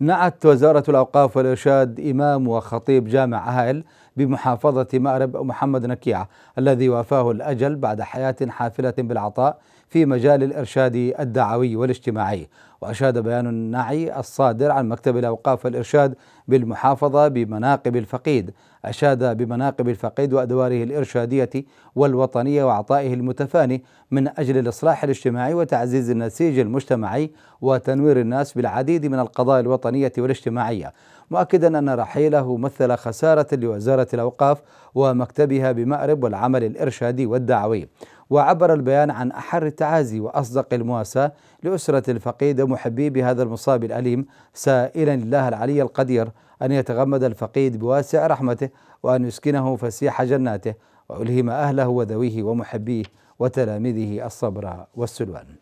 نعت وزارة الأوقاف والإرشاد إمام وخطيب جامع أهل بمحافظة مأرب محمد نكيعة الذي وافاه الأجل بعد حياة حافلة بالعطاء في مجال الإرشاد الدعوي والاجتماعي وأشاد بيان النعي الصادر عن مكتب الأوقاف والإرشاد بالمحافظة بمناقب الفقيد أشاد بمناقب الفقيد وأدواره الإرشادية والوطنية وعطائه المتفاني من أجل الإصلاح الاجتماعي وتعزيز النسيج المجتمعي وتنوير الناس بالعديد من القضايا الوطنية والاجتماعية مؤكدا أن رحيله مثل خسارة لوزارة الأوقاف ومكتبها بمأرب والعمل الإرشادي والدعوي وعبر البيان عن أحر التعازي وأصدق المواساة لأسرة الفقيد ومحبي بهذا المصاب الأليم سائلا الله العلي القدير أن يتغمد الفقيد بواسع رحمته وأن يسكنه فسيح جناته وألهم أهله وذويه ومحبيه وتلاميذه الصبر والسلوان